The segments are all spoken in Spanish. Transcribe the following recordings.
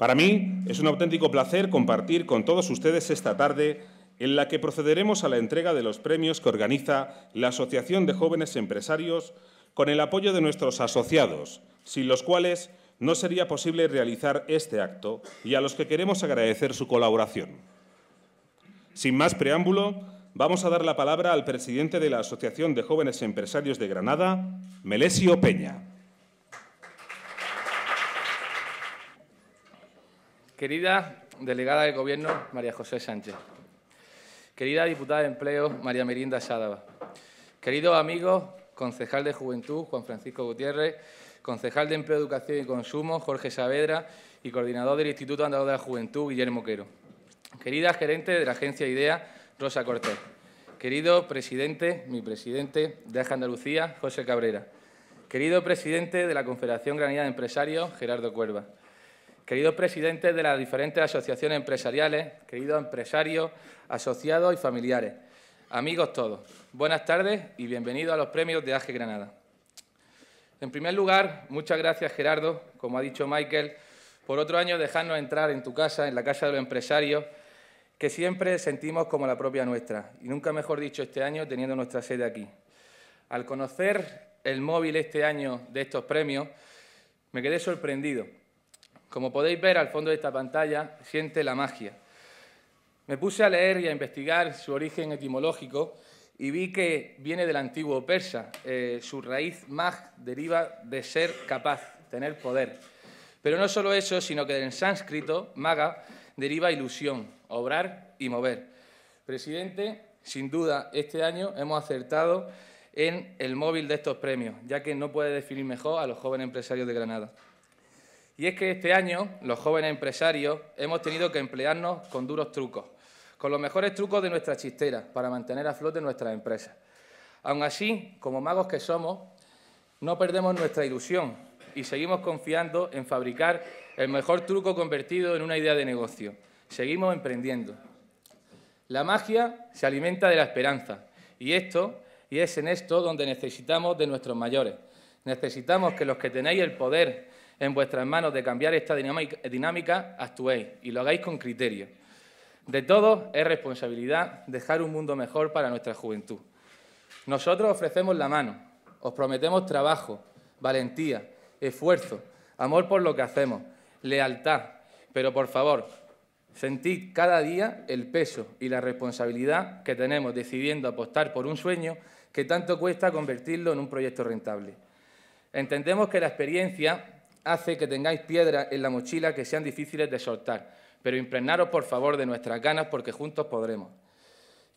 Para mí es un auténtico placer compartir con todos ustedes esta tarde en la que procederemos a la entrega de los premios que organiza la Asociación de Jóvenes Empresarios con el apoyo de nuestros asociados, sin los cuales no sería posible realizar este acto y a los que queremos agradecer su colaboración. Sin más preámbulo, vamos a dar la palabra al presidente de la Asociación de Jóvenes Empresarios de Granada, Melesio Peña. Querida delegada de Gobierno, María José Sánchez. Querida diputada de Empleo, María Merinda Sádava. querido amigo concejal de Juventud, Juan Francisco Gutiérrez, concejal de Empleo, Educación y Consumo, Jorge Saavedra, y coordinador del Instituto Andaluz de la Juventud, Guillermo Quero. Querida gerente de la agencia IDEA, Rosa Cortés. Querido presidente, mi presidente de Aja Andalucía, José Cabrera. Querido presidente de la Confederación Granada de Empresarios, Gerardo Cuerva queridos presidentes de las diferentes asociaciones empresariales, queridos empresarios, asociados y familiares, amigos todos, buenas tardes y bienvenidos a los premios de AGE Granada. En primer lugar, muchas gracias Gerardo, como ha dicho Michael, por otro año dejarnos entrar en tu casa, en la casa de los empresarios, que siempre sentimos como la propia nuestra, y nunca mejor dicho este año teniendo nuestra sede aquí. Al conocer el móvil este año de estos premios, me quedé sorprendido como podéis ver al fondo de esta pantalla, siente la magia. Me puse a leer y a investigar su origen etimológico y vi que viene del antiguo persa. Eh, su raíz mag deriva de ser capaz, tener poder. Pero no solo eso, sino que del sánscrito maga deriva ilusión, obrar y mover. Presidente, sin duda, este año hemos acertado en el móvil de estos premios, ya que no puede definir mejor a los jóvenes empresarios de Granada. Y es que este año los jóvenes empresarios hemos tenido que emplearnos con duros trucos, con los mejores trucos de nuestra chistera para mantener a flote nuestras empresas. Aun así, como magos que somos, no perdemos nuestra ilusión y seguimos confiando en fabricar el mejor truco convertido en una idea de negocio. Seguimos emprendiendo. La magia se alimenta de la esperanza y esto y es en esto donde necesitamos de nuestros mayores. Necesitamos que los que tenéis el poder en vuestras manos de cambiar esta dinámica, actuéis y lo hagáis con criterio. De todos es responsabilidad dejar un mundo mejor para nuestra juventud. Nosotros ofrecemos la mano, os prometemos trabajo, valentía, esfuerzo, amor por lo que hacemos, lealtad, pero por favor, sentid cada día el peso y la responsabilidad que tenemos decidiendo apostar por un sueño que tanto cuesta convertirlo en un proyecto rentable. Entendemos que la experiencia hace que tengáis piedras en la mochila que sean difíciles de soltar, pero impregnaros por favor de nuestras ganas porque juntos podremos.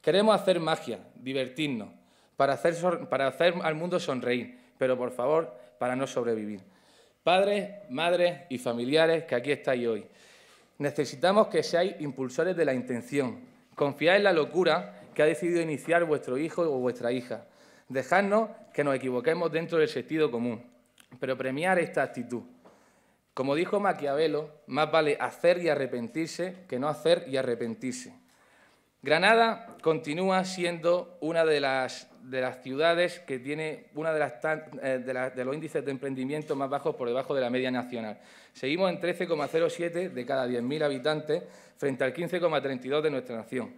Queremos hacer magia, divertirnos, para hacer, para hacer al mundo sonreír, pero por favor, para no sobrevivir. Padres, madres y familiares que aquí estáis hoy, necesitamos que seáis impulsores de la intención. Confiad en la locura que ha decidido iniciar vuestro hijo o vuestra hija. Dejadnos que nos equivoquemos dentro del sentido común pero premiar esta actitud. Como dijo Maquiavelo, más vale hacer y arrepentirse que no hacer y arrepentirse. Granada continúa siendo una de las, ciudades que tiene uno eh, de los índices de emprendimiento más bajos por debajo de la media nacional. Seguimos en 13,07 de cada 10.000 habitantes frente al 15,32 de nuestra nación.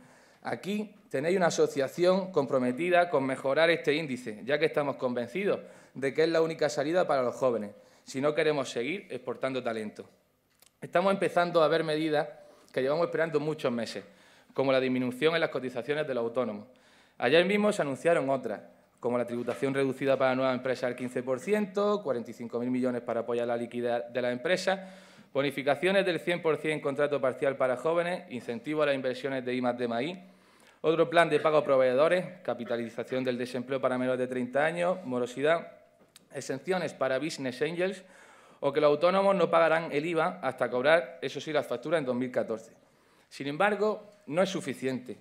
Aquí tenéis una asociación comprometida con mejorar este índice, ya que estamos convencidos de que es la única salida para los jóvenes, si no queremos seguir exportando talento. Estamos empezando a ver medidas que llevamos esperando muchos meses, como la disminución en las cotizaciones de los autónomos. Ayer mismo se anunciaron otras, como la tributación reducida para nuevas empresas al 15%, 45.000 millones para apoyar la liquidez de las empresas, bonificaciones del 100% en contrato parcial para jóvenes, incentivo a las inversiones de IMAX de Maíz, otro plan de pago a proveedores, capitalización del desempleo para menores de 30 años, morosidad, exenciones para business angels o que los autónomos no pagarán el IVA hasta cobrar, eso sí, las facturas en 2014. Sin embargo, no es suficiente.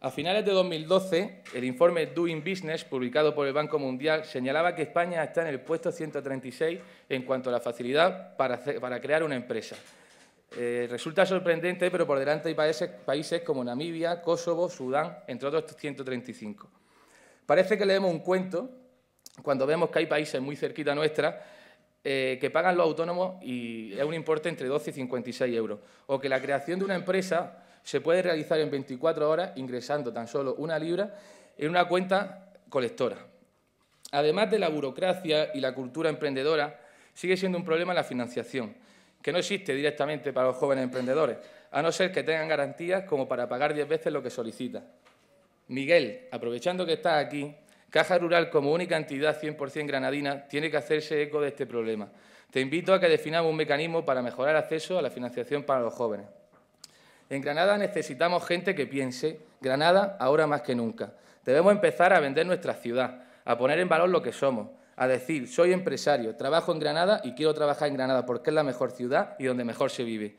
A finales de 2012, el informe Doing Business, publicado por el Banco Mundial, señalaba que España está en el puesto 136 en cuanto a la facilidad para crear una empresa. Eh, resulta sorprendente, pero por delante hay países, como Namibia, Kosovo, Sudán, entre otros 135. Parece que leemos un cuento cuando vemos que hay países muy cerquita nuestra eh, que pagan los autónomos y es un importe entre 12 y 56 euros, o que la creación de una empresa se puede realizar en 24 horas ingresando tan solo una libra en una cuenta colectora. Además de la burocracia y la cultura emprendedora, sigue siendo un problema la financiación que no existe directamente para los jóvenes emprendedores, a no ser que tengan garantías como para pagar diez veces lo que solicitan. Miguel, aprovechando que estás aquí, Caja Rural como única entidad 100% granadina tiene que hacerse eco de este problema. Te invito a que definamos un mecanismo para mejorar el acceso a la financiación para los jóvenes. En Granada necesitamos gente que piense, Granada ahora más que nunca. Debemos empezar a vender nuestra ciudad, a poner en valor lo que somos, a decir, soy empresario, trabajo en Granada y quiero trabajar en Granada porque es la mejor ciudad y donde mejor se vive.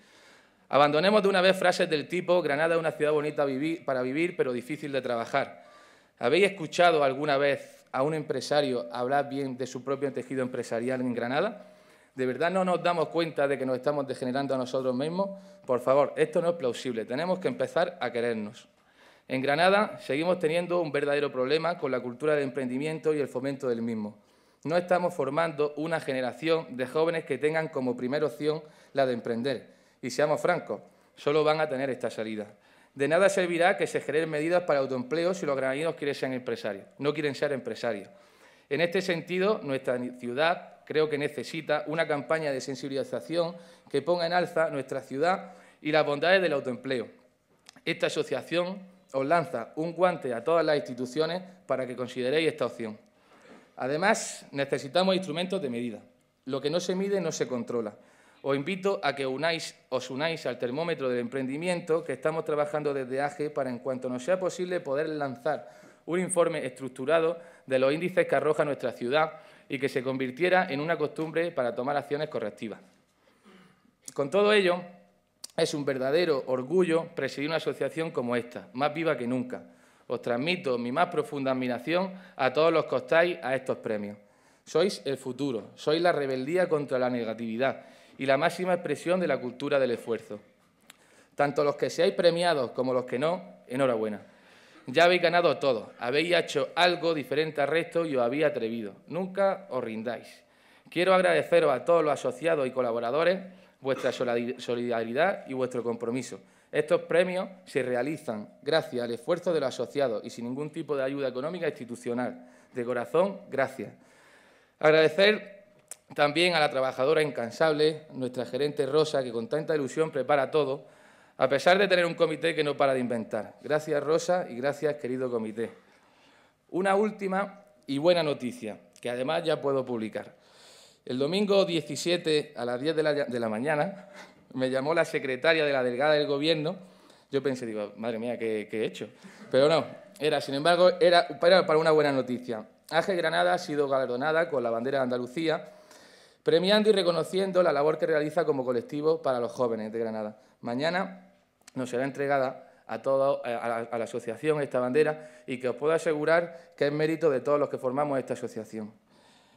Abandonemos de una vez frases del tipo, Granada es una ciudad bonita para vivir, pero difícil de trabajar. ¿Habéis escuchado alguna vez a un empresario hablar bien de su propio tejido empresarial en Granada? ¿De verdad no nos damos cuenta de que nos estamos degenerando a nosotros mismos? Por favor, esto no es plausible. Tenemos que empezar a querernos. En Granada seguimos teniendo un verdadero problema con la cultura del emprendimiento y el fomento del mismo no estamos formando una generación de jóvenes que tengan como primera opción la de emprender. Y seamos francos, solo van a tener esta salida. De nada servirá que se generen medidas para autoempleo si los granadinos quieren ser empresarios, no quieren ser empresarios. En este sentido, nuestra ciudad creo que necesita una campaña de sensibilización que ponga en alza nuestra ciudad y las bondades del autoempleo. Esta asociación os lanza un guante a todas las instituciones para que consideréis esta opción. Además, necesitamos instrumentos de medida. Lo que no se mide no se controla. Os invito a que os unáis al termómetro del emprendimiento que estamos trabajando desde AGE para, en cuanto nos sea posible, poder lanzar un informe estructurado de los índices que arroja nuestra ciudad y que se convirtiera en una costumbre para tomar acciones correctivas. Con todo ello, es un verdadero orgullo presidir una asociación como esta, más viva que nunca, os transmito mi más profunda admiración a todos los que estáis a estos premios. Sois el futuro, sois la rebeldía contra la negatividad y la máxima expresión de la cultura del esfuerzo. Tanto los que seáis premiados como los que no, enhorabuena. Ya habéis ganado todo, habéis hecho algo diferente al resto y os habéis atrevido. Nunca os rindáis. Quiero agradeceros a todos los asociados y colaboradores vuestra solidaridad y vuestro compromiso. Estos premios se realizan gracias al esfuerzo de los asociados y sin ningún tipo de ayuda económica institucional. De corazón, gracias. Agradecer también a la trabajadora incansable, nuestra gerente Rosa, que con tanta ilusión prepara todo, a pesar de tener un comité que no para de inventar. Gracias, Rosa, y gracias, querido comité. Una última y buena noticia, que además ya puedo publicar. El domingo 17 a las 10 de la, mañana, me llamó la secretaria de la delegada del gobierno. Yo pensé, digo, madre mía, ¿qué, he hecho? Pero no, era, sin embargo, era para una buena noticia. AGE Granada ha sido galardonada con la bandera de Andalucía, premiando y reconociendo la labor que realiza como colectivo para los jóvenes de Granada. Mañana nos será entregada eh, a, la, a, la, asociación esta bandera y que os puedo asegurar que es mérito de todos los que formamos esta asociación.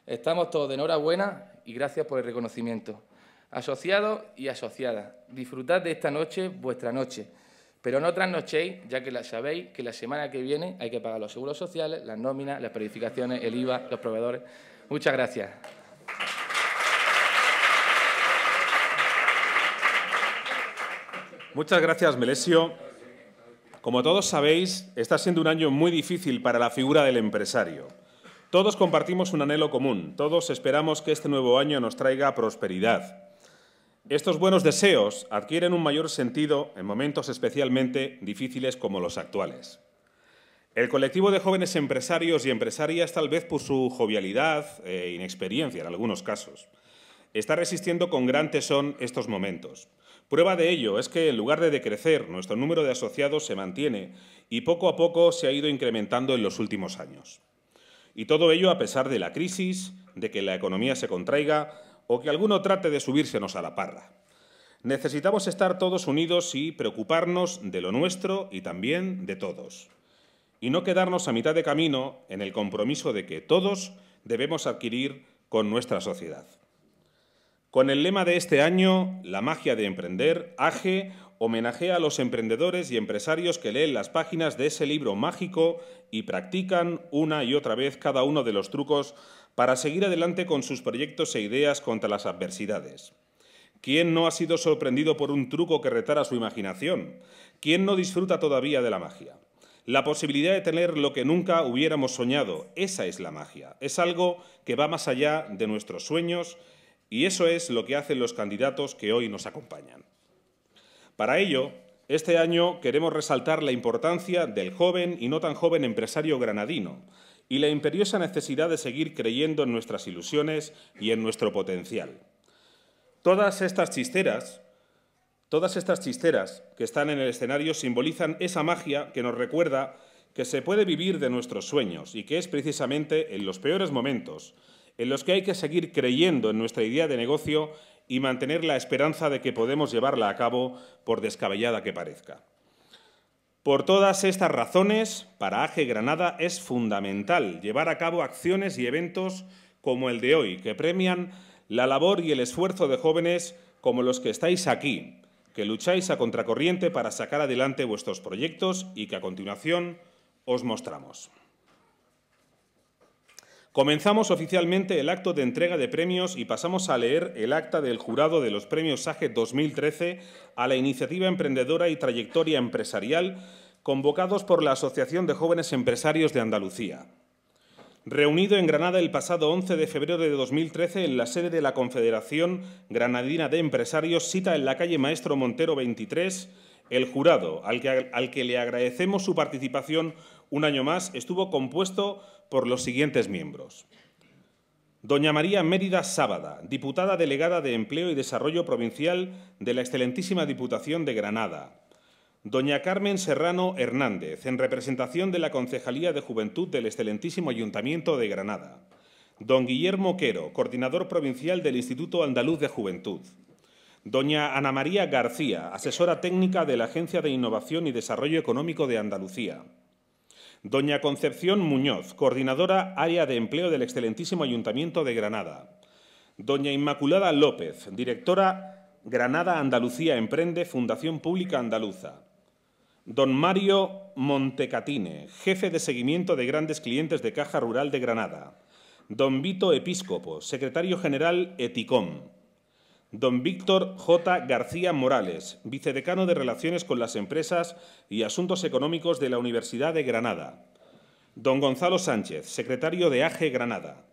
Estamos todos de enhorabuena y gracias por el reconocimiento. Asociado y asociada, disfrutad de esta noche vuestra noche, pero no trasnochéis, ya que la sabéis que la semana que viene hay que pagar los seguros sociales, las nóminas, las periodificaciones, el IVA, los proveedores. Muchas gracias. Muchas gracias, Melesio. Como todos sabéis, está siendo un año muy difícil para la figura del empresario. Todos compartimos un anhelo común, todos esperamos que este nuevo año nos traiga prosperidad, estos buenos deseos adquieren un mayor sentido en momentos especialmente difíciles como los actuales. El colectivo de jóvenes empresarios y empresarias, tal vez por su jovialidad e inexperiencia en algunos casos, está resistiendo con gran tesón estos momentos. Prueba de ello es que en lugar de decrecer, nuestro número de asociados se mantiene y poco a poco se ha ido incrementando en los últimos años. Y todo ello a pesar de la crisis, de que la economía se contraiga, o que alguno trate de subírsenos a la parra. Necesitamos estar todos unidos y preocuparnos de lo nuestro y también de todos. Y no quedarnos a mitad de camino en el compromiso de que todos debemos adquirir con nuestra sociedad. Con el lema de este año, La magia de emprender, AGE homenajea a los emprendedores y empresarios que leen las páginas de ese libro mágico y practican una y otra vez cada uno de los trucos para seguir adelante con sus proyectos e ideas contra las adversidades. ¿Quién no ha sido sorprendido por un truco que retara su imaginación? ¿Quién no disfruta todavía de la magia? La posibilidad de tener lo que nunca hubiéramos soñado, esa es la magia. Es algo que va más allá de nuestros sueños y eso es lo que hacen los candidatos que hoy nos acompañan. Para ello, este año queremos resaltar la importancia del joven y no tan joven empresario granadino, y la imperiosa necesidad de seguir creyendo en nuestras ilusiones y en nuestro potencial. Todas estas chisteras, todas estas chisteras que están en el escenario simbolizan esa magia que nos recuerda que se puede vivir de nuestros sueños y que es precisamente en los peores momentos en los que hay que seguir creyendo en nuestra idea de negocio y mantener la esperanza de que podemos llevarla a cabo por descabellada que parezca. Por todas estas razones, para AGE Granada es fundamental llevar a cabo acciones y eventos como el de hoy, que premian la labor y el esfuerzo de jóvenes como los que estáis aquí, que lucháis a contracorriente para sacar adelante vuestros proyectos y que a continuación os mostramos. Comenzamos oficialmente el acto de entrega de premios y pasamos a leer el acta del jurado de los premios SAGE 2013 a la iniciativa emprendedora y trayectoria empresarial convocados por la Asociación de Jóvenes Empresarios de Andalucía. Reunido en Granada el pasado 11 de febrero de 2013 en la sede de la Confederación Granadina de Empresarios, cita en la calle Maestro Montero 23, el jurado, al que, al que le agradecemos su participación un año más, estuvo compuesto por los siguientes miembros. Doña María Mérida Sábada, diputada delegada de Empleo y Desarrollo Provincial de la excelentísima Diputación de Granada. Doña Carmen Serrano Hernández, en representación de la Concejalía de Juventud del excelentísimo Ayuntamiento de Granada. Don Guillermo Quero, coordinador provincial del Instituto Andaluz de Juventud. Doña Ana María García, asesora técnica de la Agencia de Innovación y Desarrollo Económico de Andalucía. Doña Concepción Muñoz, coordinadora área de empleo del excelentísimo Ayuntamiento de Granada. Doña Inmaculada López, directora Granada Andalucía Emprende, Fundación Pública Andaluza. Don Mario Montecatine, jefe de seguimiento de grandes clientes de Caja Rural de Granada. Don Vito Episcopo, secretario general ETICOM. Don Víctor J. García Morales, vicedecano de Relaciones con las Empresas y Asuntos Económicos de la Universidad de Granada. Don Gonzalo Sánchez, secretario de AGE Granada.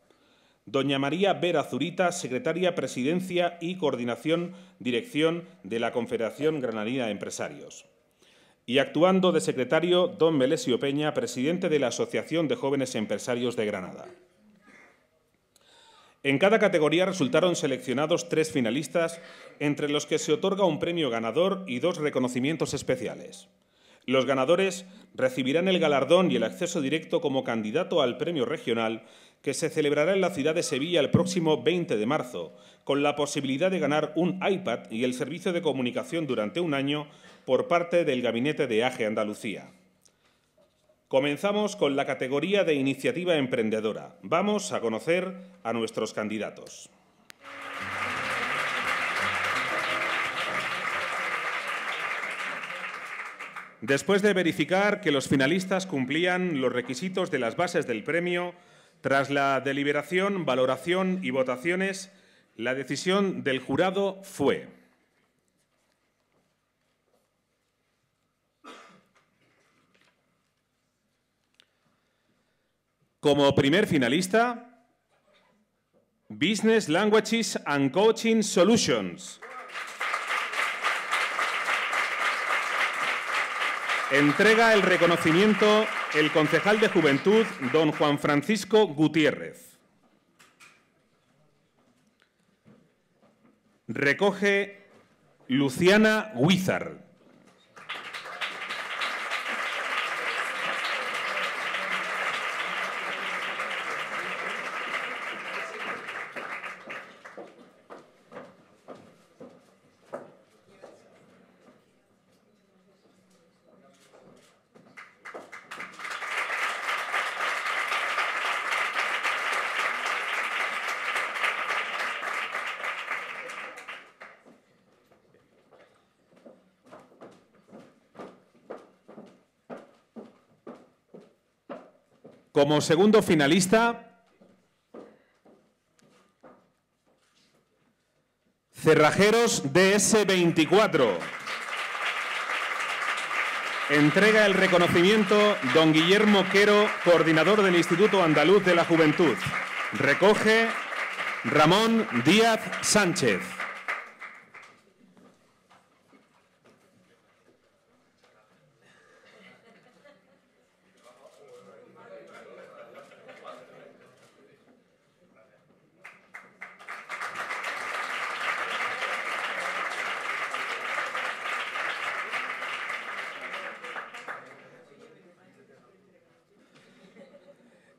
Doña María Vera Zurita, secretaria Presidencia y Coordinación Dirección de la Confederación Granadina de Empresarios. Y actuando de secretario, don Melesio Peña, presidente de la Asociación de Jóvenes Empresarios de Granada. En cada categoría resultaron seleccionados tres finalistas, entre los que se otorga un premio ganador y dos reconocimientos especiales. Los ganadores recibirán el galardón y el acceso directo como candidato al premio regional que se celebrará en la ciudad de Sevilla el próximo 20 de marzo, con la posibilidad de ganar un iPad y el servicio de comunicación durante un año por parte del Gabinete de AGE Andalucía. Comenzamos con la categoría de iniciativa emprendedora. Vamos a conocer a nuestros candidatos. Después de verificar que los finalistas cumplían los requisitos de las bases del premio, tras la deliberación, valoración y votaciones, la decisión del jurado fue Como primer finalista, Business Languages and Coaching Solutions. Entrega el reconocimiento el concejal de Juventud, don Juan Francisco Gutiérrez. Recoge Luciana Huizar. Como segundo finalista, Cerrajeros DS24. Entrega el reconocimiento don Guillermo Quero, coordinador del Instituto Andaluz de la Juventud. Recoge Ramón Díaz Sánchez.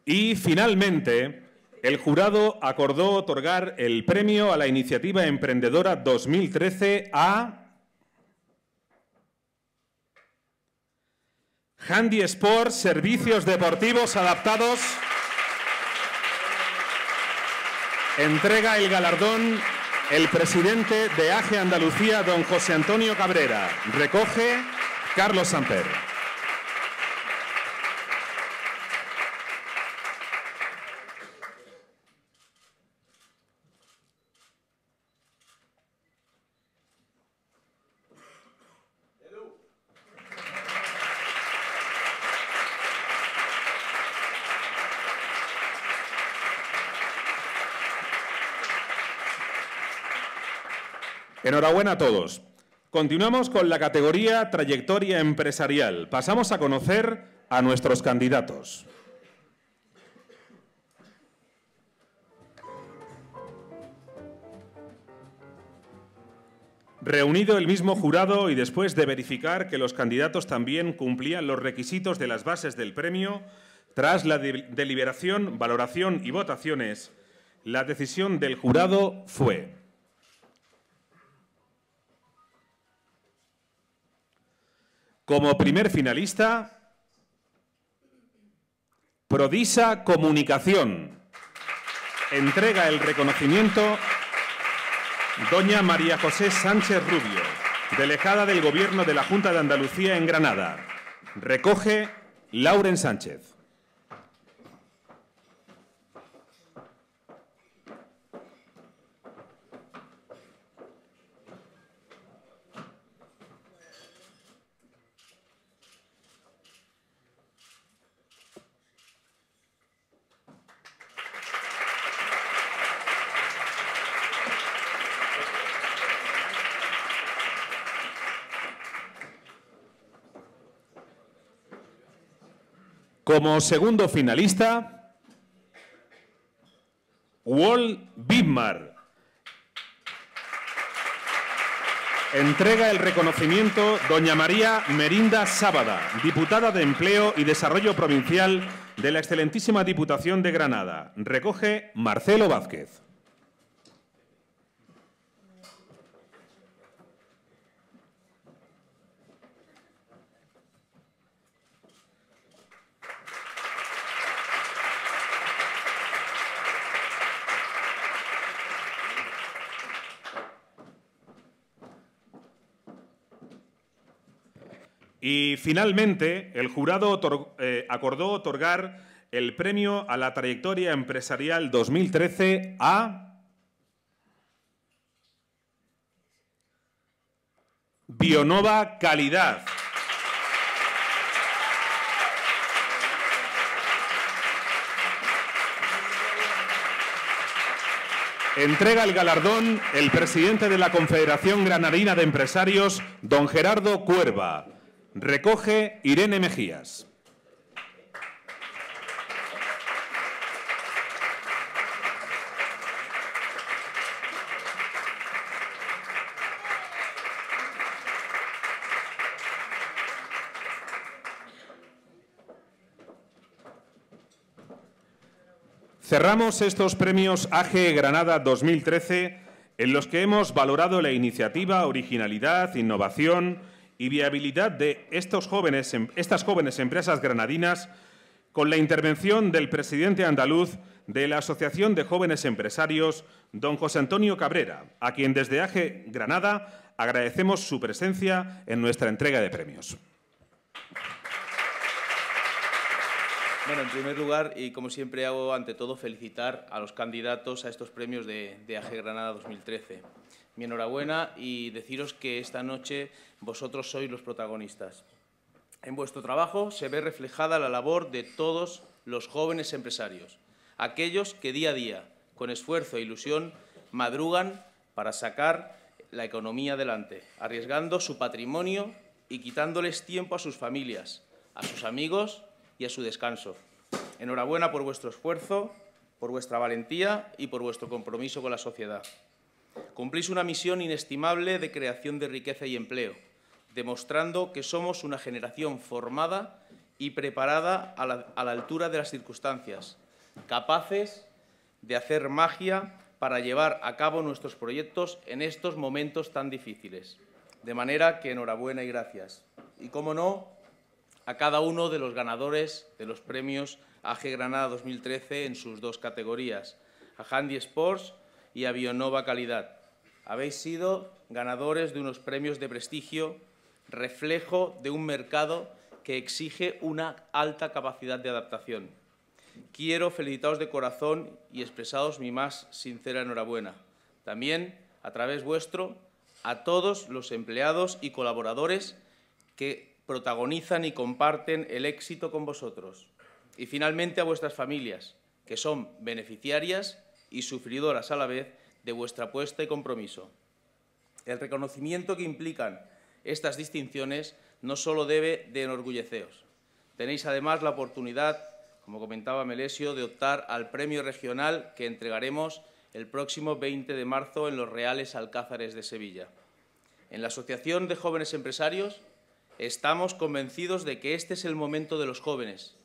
Y finalmente, el jurado acordó otorgar el premio a la iniciativa emprendedora 2013 a Handy Sport, servicios deportivos adaptados. Entrega el galardón el presidente de AGE Andalucía, don José Antonio Cabrera. Recoge Carlos Samper. Enhorabuena a todos. Continuamos con la categoría trayectoria empresarial. Pasamos a conocer a nuestros candidatos. Reunido el mismo jurado y después de verificar que los candidatos también cumplían los requisitos de las bases del premio, tras la deliberación, valoración y votaciones, la decisión del jurado fue Como primer finalista, Prodisa Comunicación. Entrega el reconocimiento doña María José Sánchez Rubio, delegada del Gobierno de la Junta de Andalucía en Granada. Recoge Lauren Sánchez. Como segundo finalista, Wall Bidmar. Entrega el reconocimiento doña María Merinda Sábada, diputada de Empleo y Desarrollo Provincial de la excelentísima Diputación de Granada. Recoge Marcelo Vázquez. Y finalmente, el jurado eh, acordó otorgar el premio a la trayectoria empresarial 2013 a Bionova Calidad. Entrega el galardón el presidente de la Confederación Granadina de Empresarios, don Gerardo Cuerva. Recoge Irene Mejías. Cerramos estos premios AGE Granada 2013 en los que hemos valorado la iniciativa, originalidad, innovación, y viabilidad de em, estas jóvenes empresas granadinas con la intervención del presidente andaluz de la Asociación de Jóvenes Empresarios, don José Antonio Cabrera, a quien desde AGE Granada agradecemos su presencia en nuestra entrega de premios. Bueno, en primer lugar, y como siempre hago ante todo, felicitar a los candidatos a estos premios de, de AG e Granada 2013 mi enhorabuena y deciros que esta noche vosotros sois los protagonistas. En vuestro trabajo se ve reflejada la labor de todos los jóvenes empresarios, aquellos que día a día, con esfuerzo e ilusión, madrugan para sacar la economía adelante, arriesgando su patrimonio y quitándoles tiempo a sus familias, a sus amigos y a su descanso. Enhorabuena por vuestro esfuerzo, por vuestra valentía y por vuestro compromiso con la sociedad. Cumplís una misión inestimable de creación de riqueza y empleo, demostrando que somos una generación formada y preparada a la, altura de las circunstancias, capaces de hacer magia para llevar a cabo nuestros proyectos en estos momentos tan difíciles. De manera que enhorabuena y gracias. Y cómo no, a cada uno de los ganadores de los premios AG Granada 2013 en sus dos categorías, a Handy Sports y a Bionova Calidad. Habéis sido ganadores de unos premios de prestigio, reflejo de un mercado que exige una alta capacidad de adaptación. Quiero felicitaros de corazón y expresaros mi más sincera enhorabuena. También, a través vuestro, a todos los empleados y colaboradores que protagonizan y comparten el éxito con vosotros. Y finalmente a vuestras familias, que son beneficiarias y sufridoras a la vez de vuestra apuesta y compromiso. El reconocimiento que implican estas distinciones no solo debe de enorgulleceos. Tenéis además la oportunidad, como comentaba Melesio, de optar al premio regional que entregaremos el próximo 20 de marzo en los Reales Alcázares de Sevilla. En la Asociación de Jóvenes Empresarios estamos convencidos de que este es el momento de los jóvenes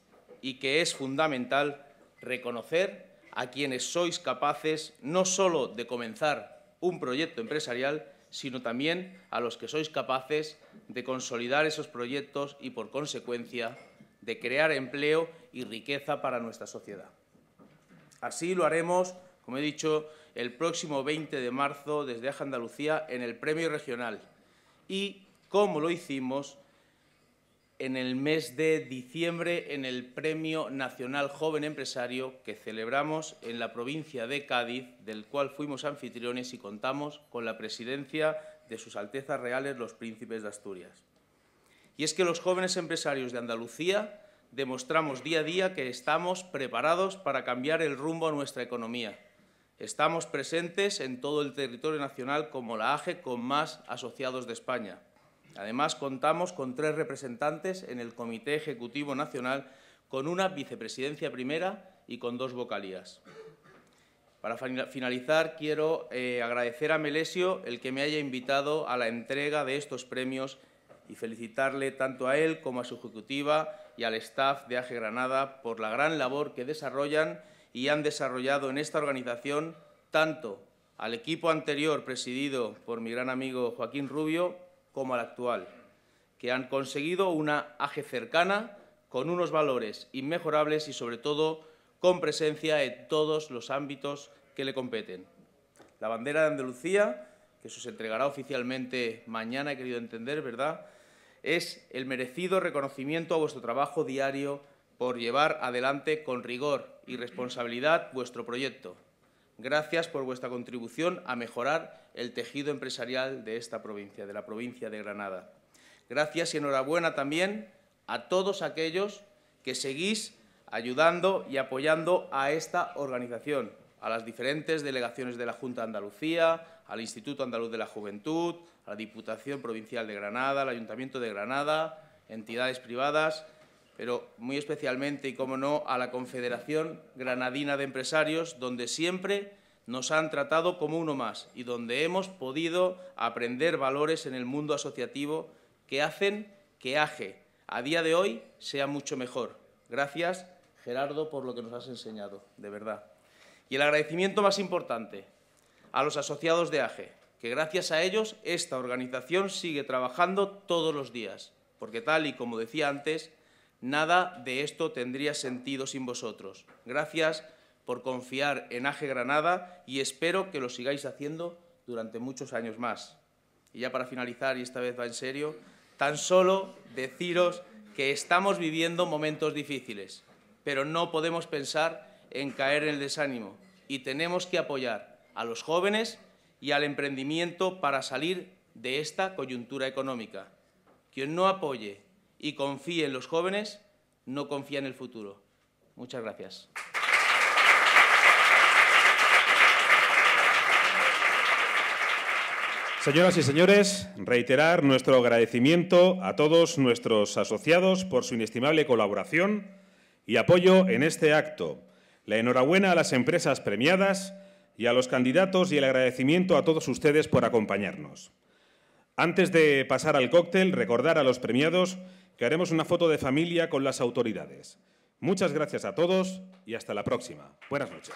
y que es fundamental reconocer a quienes sois capaces no solo de comenzar un proyecto empresarial, sino también a los que sois capaces de consolidar esos proyectos y, por consecuencia, de crear empleo y riqueza para nuestra sociedad. Así lo haremos, como he dicho, el próximo 20 de marzo desde Aja Andalucía en el Premio Regional y, como lo hicimos, en el mes de diciembre en el Premio Nacional Joven Empresario que celebramos en la provincia de Cádiz, del cual fuimos anfitriones y contamos con la presidencia de Sus Altezas Reales los Príncipes de Asturias. Y es que los jóvenes empresarios de Andalucía demostramos día a día que estamos preparados para cambiar el rumbo a nuestra economía. Estamos presentes en todo el territorio nacional como la AGE con más asociados de España. Además, contamos con tres representantes en el Comité Ejecutivo Nacional, con una vicepresidencia primera y con dos vocalías. Para finalizar, quiero eh, agradecer a Melesio el que me haya invitado a la entrega de estos premios y felicitarle tanto a él como a su ejecutiva y al staff de AGE Granada por la gran labor que desarrollan y han desarrollado en esta organización tanto al equipo anterior presidido por mi gran amigo Joaquín Rubio como al actual, que han conseguido una AGE cercana con unos valores inmejorables y, sobre todo, con presencia en todos los ámbitos que le competen. La bandera de Andalucía, que se os entregará oficialmente mañana, he querido entender, ¿verdad?, es el merecido reconocimiento a vuestro trabajo diario por llevar adelante con rigor y responsabilidad vuestro proyecto. Gracias por vuestra contribución a mejorar el tejido empresarial de esta provincia, de la provincia de Granada. Gracias y enhorabuena también a todos aquellos que seguís ayudando y apoyando a esta organización, a las diferentes delegaciones de la Junta de Andalucía, al Instituto Andaluz de la Juventud, a la Diputación Provincial de Granada, al Ayuntamiento de Granada, entidades privadas, pero muy especialmente y, como no, a la Confederación Granadina de Empresarios, donde siempre nos han tratado como uno más y donde hemos podido aprender valores en el mundo asociativo que hacen que AGE a día de hoy sea mucho mejor. Gracias, Gerardo, por lo que nos has enseñado, de verdad. Y el agradecimiento más importante a los asociados de AGE, que gracias a ellos esta organización sigue trabajando todos los días, porque tal y como decía antes, Nada de esto tendría sentido sin vosotros. Gracias por confiar en AGE Granada y espero que lo sigáis haciendo durante muchos años más. Y ya para finalizar, y esta vez va en serio, tan solo deciros que estamos viviendo momentos difíciles, pero no podemos pensar en caer en el desánimo y tenemos que apoyar a los jóvenes y al emprendimiento para salir de esta coyuntura económica. Quien no apoye y confíe en los jóvenes, no confía en el futuro. Muchas gracias. Señoras y señores, reiterar nuestro agradecimiento a todos nuestros asociados por su inestimable colaboración y apoyo en este acto. La enhorabuena a las empresas premiadas y a los candidatos y el agradecimiento a todos ustedes por acompañarnos. Antes de pasar al cóctel, recordar a los premiados que haremos una foto de familia con las autoridades. Muchas gracias a todos y hasta la próxima. Buenas noches.